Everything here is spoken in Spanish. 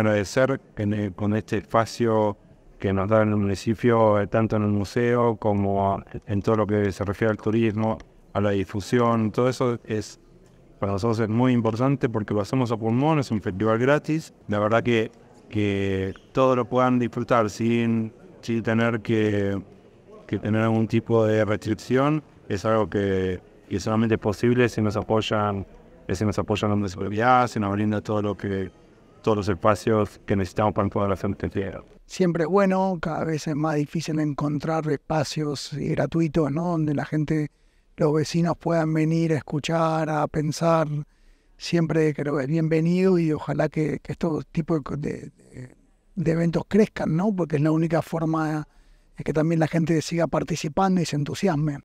agradecer eh, con este espacio que nos da en el municipio, eh, tanto en el museo como en todo lo que se refiere al turismo, a la difusión, todo eso es para nosotros es muy importante porque lo hacemos a pulmón, es un festival gratis. La verdad que, que todos lo puedan disfrutar sin, tener que, tener algún tipo de restricción es algo que, solamente es posible si nos apoyan, si nos apoyan donde se si nos brinda todo lo que todos los espacios que necesitamos para un la Siempre es bueno, cada vez es más difícil encontrar espacios gratuitos, ¿no? Donde la gente, los vecinos puedan venir a escuchar, a pensar. Siempre creo que es bienvenido y ojalá que, estos tipos de, eventos crezcan, ¿no? Porque es la única forma de que también la gente siga participando y se entusiasme.